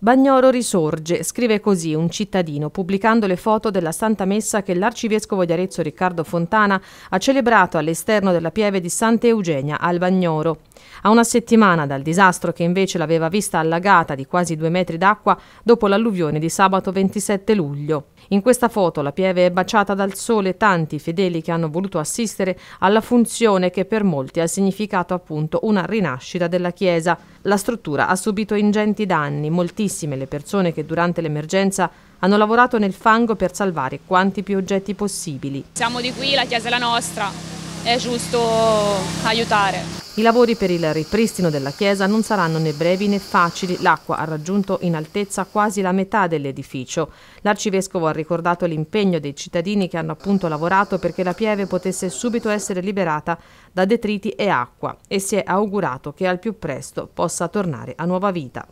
Bagnoro risorge, scrive così un cittadino, pubblicando le foto della Santa Messa che l'arcivescovo di Arezzo Riccardo Fontana ha celebrato all'esterno della pieve di Santa Eugenia al Bagnoro. A una settimana dal disastro che invece l'aveva vista allagata di quasi due metri d'acqua dopo l'alluvione di sabato 27 luglio. In questa foto la pieve è baciata dal sole tanti fedeli che hanno voluto assistere alla funzione che per molti ha significato appunto una rinascita della chiesa. La struttura ha subito ingenti danni, moltissime le persone che durante l'emergenza hanno lavorato nel fango per salvare quanti più oggetti possibili. Siamo di qui, la chiesa è la nostra, è giusto aiutare. I lavori per il ripristino della chiesa non saranno né brevi né facili. L'acqua ha raggiunto in altezza quasi la metà dell'edificio. L'arcivescovo ha ricordato l'impegno dei cittadini che hanno appunto lavorato perché la pieve potesse subito essere liberata da detriti e acqua e si è augurato che al più presto possa tornare a nuova vita.